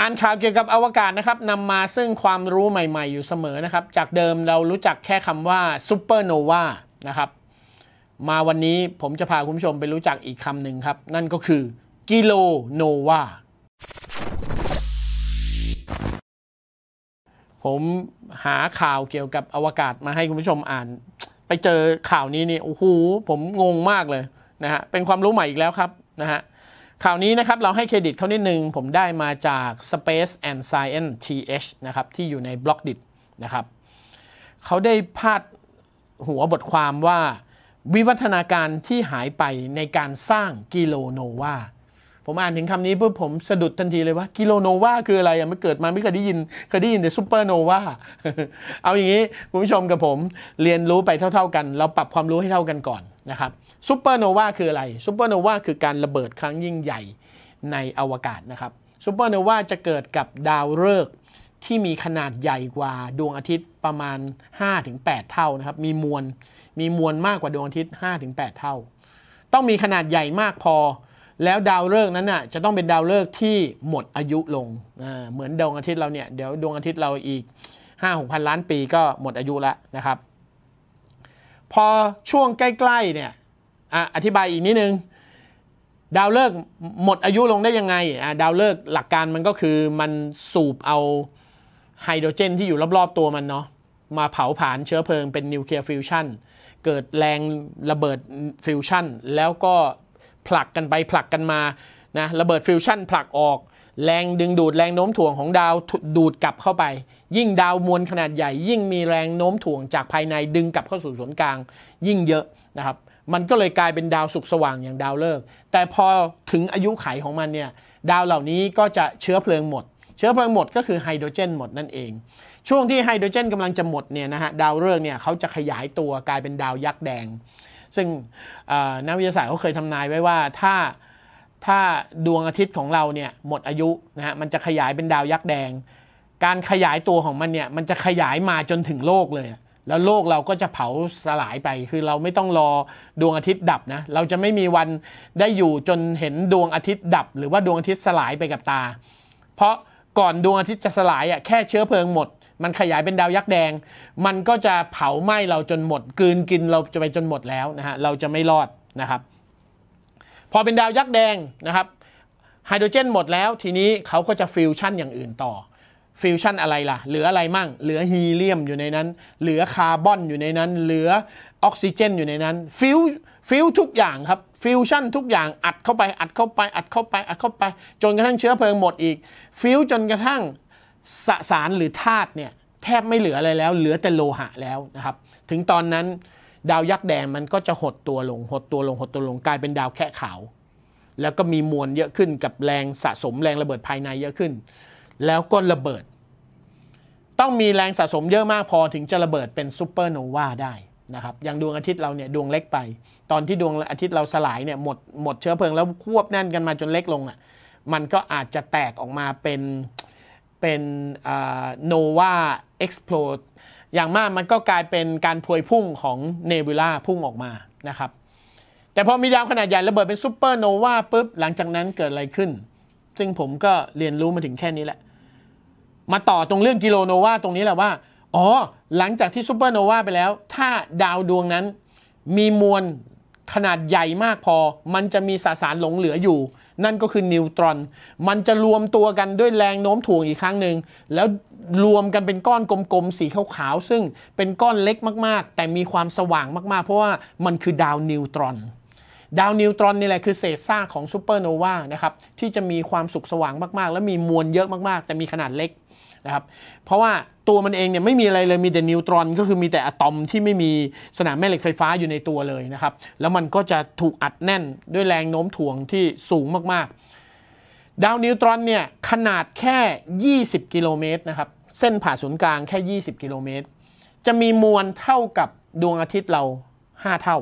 อ่านข่าวเกี่ยวกับอวกาศนะครับนำมาซึ่งความรู้ใหม่ๆอยู่เสมอนะครับ จากเดิมเรารู้จักแค่คำว่าซูเปอร์โนวานะครับ มาวันนี้ผมจะพาคุณผู้ชมไปรู้จักอีกคำหนึ่งครับ นั่นก็คือกิโลโนวาผมหาข่าวเกี่ยวกับอวกาศมาให้คุณผู้ชมอ่าน ไปเจอข่าวนี้นี่โอ้โหผมงงมากเลยนะฮะเป็นความรู้ใหม่อีกแล้วครับนะฮะข่าวนี้นะครับ เราให้เครดิตเขานิดนึงผมได้มาจาก Space and Science TH นะครับ ที่อยู่ในบล็อกดินะครับเขาได้พาดหัวบทความว่า วิวัฒนาการที่หายไปในการสร้างกิโลโนวาผมอ่านถึงคำนี้เพื่อผมสะดุดทันทีเลยว่ากิโลโนวาคืออะไรอ่ะไม่เกิดมาไม่เคยได้ยินเคยได้ยินแต่ซูเปอร์โนวาเอาอย่างนี้คุณผู้ชมกับผมเรียนรู้ไปเท่าๆกัน เราปรับความรู้ให้เท่ากันก่อนนะครับซูเปอร์โนวาคืออะไรซูเปอร์โนวาคือการระเบิดครั้งยิ่งใหญ่ในอวกาศนะครับซูเปอร์โนวาจะเกิดกับดาวฤกษ์ที่มีขนาดใหญ่กว่าดวงอาทิตย์ประมาณ5-8 เท่านะครับ มีมวลมีมวลมากกว่าดวงอาทิตย์ 5-8 เท่า ต้องมีขนาดใหญ่มากพอ แล้วดาวฤกษ์นั้นน่ะจะต้องเป็นดาวฤกษ์ที่หมดอายุลง เหมือนดวงอาทิตย์เราเนี่ยเดี๋ยวดวงอาทิตย์เราอีก5-6พันล้านปีก็หมดอายุแล้วนะครับพอช่วงใกล้ๆเนี่ยอธิบายอีกนิดนึง ดาวเลิกหมดอายุลงได้ยังไงดาวเลิกหลักการมันก็คือมันสูบเอา ไฮโดรเจนที่อยู่รอบๆตัวมันเนาะมาเผาผลาญเชื้อเพลิงเป็นนิวเคลียร์ฟิวชันเกิดแรงระเบิดฟิวชันแล้วก็ผลักกันไปผลักกันมานะระเบิดฟิวชันผลักออกแรงดึงดูดแรงโน้มถ่วงของดาวดูดกลับเข้าไป ยิ่งดาวมวลขนาดใหญ่ ยิ่งมีแรงโน้มถ่วงจากภายในดึงกลับเข้าสู่ศูนย์กลาง ยิ่งเยอะนะครับ มันก็เลยกลายเป็นดาวสุกสว่างอย่างดาวเลิกแต่พอถึงอายุไขของมันเนี่ยดาวเหล่านี้ก็จะเชื้อเพลิงหมดเชื้อเพลิงหมดก็คือไฮโดรเจนหมดนั่นเอง ช่วงที่ไฮโดรเจน กำลังจะหมดเนี่ยนะฮะดาวเลิกเนี่ยเขาจะขยายตัวกลายเป็นดาวยักษ์แดง ซึ่งนักวิทยาศาสตร์เขาเคยทำนายไว้ว่าถ้าถ้าดวงอาทิตย์ของเราเนี่ยหมดอายุนะฮะมันจะขยายเป็นดาวยักษ์แดง การขยายตัวของมันเนี่ยมันจะขยายมาจนถึงโลกเลย แล้วโลกเราก็จะเผาสลายไป คือเราไม่ต้องรอดวงอาทิตย์ดับนะเราจะไม่มีวันได้อยู่จนเห็นดวงอาทิตย์ดับ หรือว่าดวงอาทิตย์สลายไปกับตา เพราะก่อนดวงอาทิตย์จะสลายอ่ะแค่เชื้อเพลิงหมด มันขยายเป็นดาวยักษ์แดง มันก็จะเผาไหม้เราจนหมด กืนกินเราจะไปจนหมดแล้วนะฮะเราจะไม่รอดนะครับพอเป็นดาวยักษ์แดงนะครับไฮโดรเจนหมดแล้ว ทีนี้เขาก็จะฟิวชั่นอย่างอื่นต่อ ฟิวชั่นอะไรล่ะ เหลืออะไรมั่ง เหลือฮีเลียมอยู่ในนั้น เหลือคาร์บอนอยู่ในนั้น เหลือออกซิเจน อยู่ในนั้น ฟิวฟิวทุกอย่างครับฟิวชั่นทุกอย่างอัดเข้าไปอัดเข้าไปอัดเข้าไปอัดเข้าไปจนกระทั่งเชื้อเพลิงหมดอีก ฟิวจนกระทั่งสสารหรือธาตุเนี่ย แทบไม่เหลืออะไรแล้ว เหลือแต่โลหะแล้วนะครับ ถึงตอนนั้นดาวยักษ์แดงมันก็จะหดตัวลง หดตัวลง หดตัวลงกลายเป็นดาวแค่ขาว แล้วก็มีมวลเยอะขึ้นกับแรงสะสมแรงระเบิดภายในเยอะขึ้น แล้วก็ระเบิด ต้องมีแรงสะสมเยอะมากพอถึงจะระเบิดเป็นซูเปอร์โนวาได้นะครับ อย่างดวงอาทิตย์เราเนี่ยดวงเล็กไป ตอนที่ดวงอาทิตย์เราสลายเนี่ยหมดหมดเชื้อเพลิงแล้วควบแน่นกันมาจนเล็กลงอะ่ะ มันก็อาจจะแตกออกมาเป็นเป็นโนวาเอ็กซ์โพดอย่างมากมันก็กลายเป็นการพวยพุ่งของเนบิล่าพุ่งออกมานะครับ แต่พอมีดาวขนาดใหญ่ระเบิดเป็นซูเปอร์โนวาปุ๊บหลังจากนั้นเกิดอะไรขึ้น ซึ่งผมก็เรียนรู้มาถึงแค่นี้แหละ มาต่อตรงเรื่องกิโลโนวาตรงนี้แหละว่า อ๋อ หลังจากที่ซูเปอร์โนวาไปแล้ว ถ้าดาวดวงนั้นมีมวลขนาดใหญ่มากพอ มันจะมีสสารหลงเหลืออยู่นั่นก็คือนิวตรอน มันจะรวมตัวกันด้วยแรงโน้มถ่วงอีกครั้งหนึ่งแล้วรวมกันเป็นก้อนกลมๆ สีขาวๆ ซึ่งเป็นก้อนเล็กมากๆ แต่มีความสว่างมากๆ เพราะว่ามันคือดาวนิวตรอนดาวนิวตรอนนี่แหละคือเศษซากของซูเปอร์โนวา นะครับที่จะมีความสุกสว่างมากๆ และมีมวลเยอะมากๆแต่มีขนาดเล็กนะครับเพราะว่าตัวมันเองเนี่ยไม่มีอะไรเลย มีแต่นิวตรอนก็คือมีแต่อะตอมที่ไม่มีสนามแม่เหล็กไฟฟ้าอยู่ในตัวเลยนะครับแล้วมันก็จะถูกอัดแน่นด้วยแรงโน้มถ่วงที่สูงมากๆ ดาวนิวตรอนเนี่ยขนาดแค่ 20 กิโลเมตรนะครับเส้นผ่าศูนย์กลางแค่ 20 กิโลเมตร จะมีมวลเท่ากับดวงอาทิตย์เรา 5 เท่า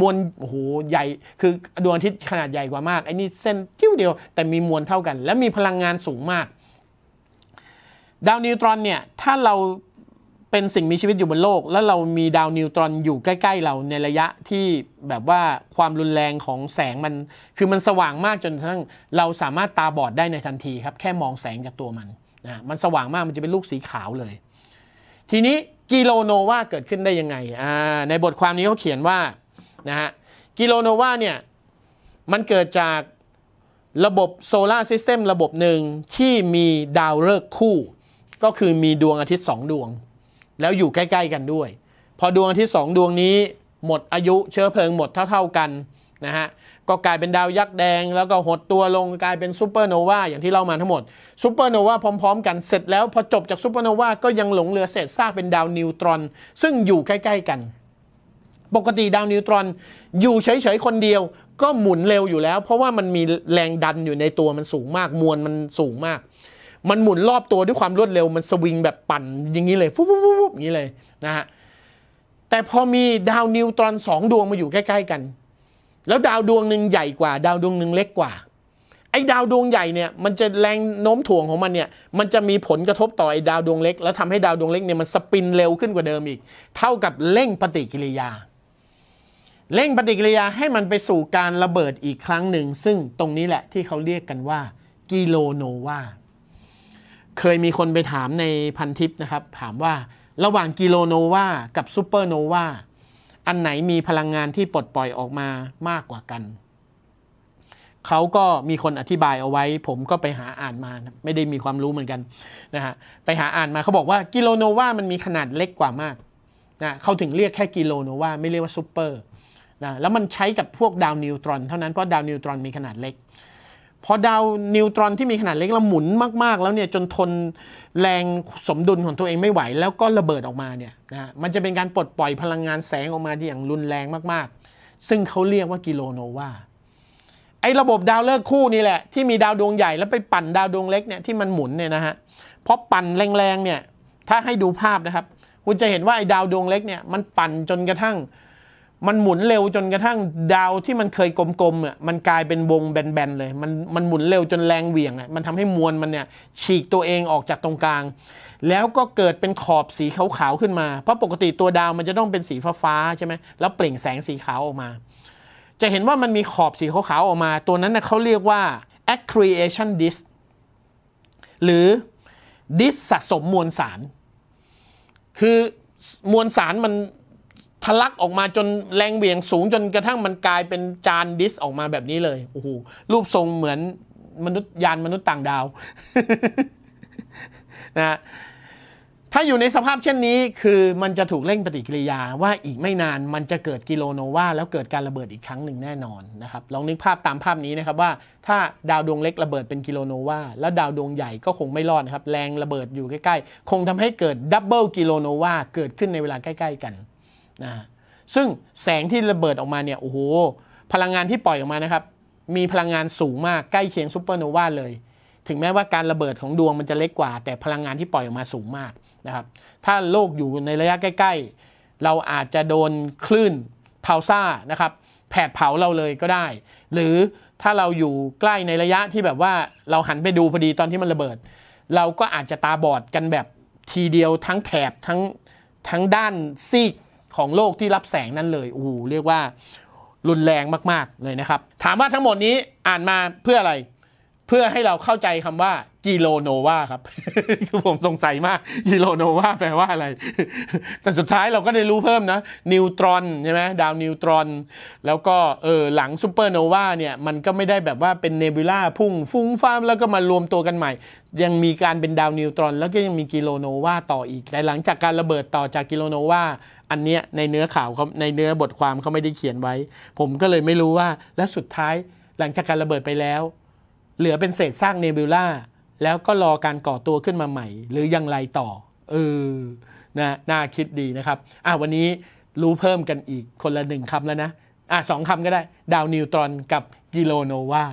มวลโอ้โห ใหญ่ คือดวงอาทิตย์ขนาดใหญ่กว่ามาก ไอ้นี่เส้นจิ้วเดียว แต่มีมวลเท่ากัน และมีพลังงานสูงมาก ดาวนิวตรอนเนี่ย ถ้าเราเป็นสิ่งมีชีวิตอยู่บนโลก แล้วเรามีดาวนิวตรอนอยู่ใกล้ ๆ เราในระยะที่แบบว่าความรุนแรงของแสงมัน คือมันสว่างมากจนกระทั่งเราสามารถตาบอดได้ในทันทีครับ แค่มองแสงจากตัวมัน นะ มันสว่างมาก มันจะเป็นลูกสีขาวเลย ทีนี้กิโลโนวาเกิดขึ้นได้ยังไง ในบทความนี้เขาเขียนว่านะฮะกิโลโนวาเนี่ย มันเกิดจากระบบโซลาร์ซิสเต็มระบบหนึ่งที่มีดาวฤกษ์คู่ ก็คือมีดวงอาทิตย์ 2 ดวง แล้วอยู่ใกล้ๆกันด้วย พอดวงอาทิตย์ 2 ดวงนี้ หมดอายุเชื้อเพลิงหมดเท่า ๆกันนะฮะก็กลายเป็นดาวยักษ์แดง แล้วก็หดตัวลงกลายเป็นซูเปอร์โนวาอย่างที่เล่ามาทั้งหมดซูเปอร์โนวาพร้อม ๆ กันเสร็จแล้วพอจบจากซูเปอร์โนวาก็ยังหลงเหลือเศษซากเป็นดาวนิวตรอน ซึ่งอยู่ใกล้ ๆกันปกติดาวนิวตรอนอยู่เฉยๆ คนเดียวก็หมุนเร็วอยู่แล้ว เพราะว่ามันมีแรงดันอยู่ในตัวมันสูงมากมวลมันสูงมาก มันหมุนรอบตัวด้วยความรวดเร็วมันสวิงแบบปั่น อย่างนี้เลย ฟุ๊บฟุ๊บฟุ๊บนี้เลยนะฮะแต่พอมีดาวนิวตรอนสองดวงมาอยู่ใกล้ๆกัน แล้วดาวดวงหนึ่งใหญ่กว่า ดาวดวงหนึ่งเล็กกว่า ไอ้ดาวดวงใหญ่เนี่ยมันจะแรงโน้มถ่วงของมันเนี่ยมันจะมีผลกระทบต่อไอ้ดาวดวงเล็ก แล้วทำให้ดาวดวงเล็กเนี่ยมันสปินเร็วขึ้นกว่าเดิมอีกเท่ากับเร่งปฏิกิริยาเร่งปฏิกิริยาให้มันไปสู่การระเบิดอีกครั้งหนึ่ง ซึ่งตรงนี้แหละที่เขาเรียกกันว่ากิโลโนวาเคยมีคนไปถามในพันทิปนะครับ ถามว่าระหว่างกิโลโนวากับซูเปอร์โนวาอันไหนมีพลังงานที่ปลดปล่อยออกมามากกว่ากัน เขาก็มีคนอธิบายเอาไว้ ผมก็ไปหาอ่านมา ไม่ได้มีความรู้เหมือนกันนะฮะไปหาอ่านมาเขาบอกว่ากิโลโนวามันมีขนาดเล็กกว่ามากนะเขาถึงเรียกแค่กิโลโนวาไม่เรียกว่าซูเปอร์นะแล้วมันใช้กับพวกดาวนิวตรอนเท่านั้นเพราะดาวนิวตรอนมีขนาดเล็กพอดาวนิวตรอนที่มีขนาดเล็กแล้วหมุนมากๆ แล้วเนี่ย จนทนแรงสมดุลของตัวเองไม่ไหว แล้วก็ระเบิดออกมาเนี่ยนะมันจะเป็นการปลดปล่อยพลังงานแสงออกมาอย่างรุนแรงมากๆ ซึ่งเขาเรียกว่ากิโลโนวาไอ้ระบบดาวเลิกคู่นี่แหละ ที่มีดาวดวงใหญ่แล้วไปปั่นดาวดวงเล็กเนี่ยที่มันหมุนเนี่ยนะฮะพอปั่นแรงๆเนี่ยถ้าให้ดูภาพนะครับคุณจะเห็นว่าไอ้ดาวดวงเล็กเนี่ยมันปั่นจนกระทั่งมันหมุนเร็วจนกระทั่งดาวที่มันเคยกลมๆอ่ะมันกลายเป็นวงแบนๆเลย มันมันหมุนเร็วจนแรงเหวี่ยงอ่ะมันทำให้มวลมันเนี่ยฉีกตัวเองออกจากตรงกลาง แล้วก็เกิดเป็นขอบสีขาวๆขึ้นมา เพราะปกติตัวดาวมันจะต้องเป็นสีฟ้าๆใช่ไหมแล้วเปล่งแสงสีขาวออกมา จะเห็นว่ามันมีขอบสีขาวๆออกมา ตัวนั้นเน่ยเขาเรียกว่า accretion disk หรือ disk สะสมมวลสารคือมวลสารมันทะลักออกมาจนแรงเบี่ยงสูงจนกระทั่งมันกลายเป็นจานดิสออกมาแบบนี้เลย โอ้โห รูปทรงเหมือนมนุษย์ยานมนุษย์ต่างดาว นะ ถ้าอยู่ในสภาพเช่นนี้ คือมันจะถูกเร่งปฏิกิริยาว่าอีกไม่นานมันจะเกิดกิโลโนวาแล้วเกิดการระเบิดอีกครั้งหนึ่งแน่นอนนะครับ ลองนึกภาพตามภาพนี้นะครับว่า ถ้าดาวดวงเล็กระเบิด เป็นกิโลโนวาแล้วดาวดวงใหญ่ก็คงไม่รอดครับ แรงระเบิดอยู่ใกล้ๆคงทำให้เกิดดับเบิลกิโลโนวาเกิดขึ้นในเวลาใกล้ ๆ กันนะซึ่งแสงที่ระเบิดออกมาเนี่ยโอ้โหพลังงานที่ปล่อยออกมานะครับมีพลังงานสูงมากใกล้เคียงซูเปอร์โนวาเลยถึงแม้ว่าการระเบิดของดวงมันจะเล็กกว่าแต่พลังงานที่ปล่อยออกมาสูงมากนะครับถ้าโลกอยู่ในระยะใกล้ๆ เราอาจจะโดนคลื่นเผาซ่านะครับแผดเผาเราเลยก็ได้ หรือถ้าเราอยู่ใกล้ในระยะที่แบบว่าเราหันไปดูพอดีตอนที่มันระเบิด เราก็อาจจะตาบอดกันแบบทีเดียวทั้งแถบทั้งทั้งด้านซีกของโลกที่รับแสงนั้นเลยออ้เรียกว่ารุนแรงมาก ๆ เลยนะครับ ถามว่าทั้งหมดนี้อ่านมาเพื่ออะไรเพื่อให้เราเข้าใจคำว่ากิโลโนวาครับคือผมสงสัยมากกิโลโนวาแปลว่าอะไร แต่สุดท้ายเราก็ได้รู้เพิ่มนะนิวตรอนใช่ไหมดาวนิวตรอน แล้วก็เออหลังซูเปอร์โนวาเนี่ยมันก็ไม่ได้แบบว่าเป็นเนบิล่าพุ่ง ฟุ้งฟ้ามแล้วก็มารวมตัวกันใหม่ ยังมีการเป็นดาวนิวตรอน แล้วก็ยังมีกิโลโนวาต่ออีกแต่หลังจากการระเบิดต่อจากกิโลโนวาอันเนี้ยในเนื้อข่าวเขาในเนื้อบทความเขาไม่ได้เขียนไว้ ผมก็เลยไม่รู้ว่า และสุดท้ายหลังจากการระเบิดไปแล้วเหลือเป็นเศษซากเนบิวล่าแล้วก็รอการก่อตัวขึ้นมาใหม่ หรือยังไรต่อเออนะน่าคิดดีนะครับอ่ะวันนี้รู้เพิ่มกันอีกคนละหนึ่งคำแล้วนะอ่ะสองคำก็ได้ ดาวนิวตรอนกับกิโลโนวา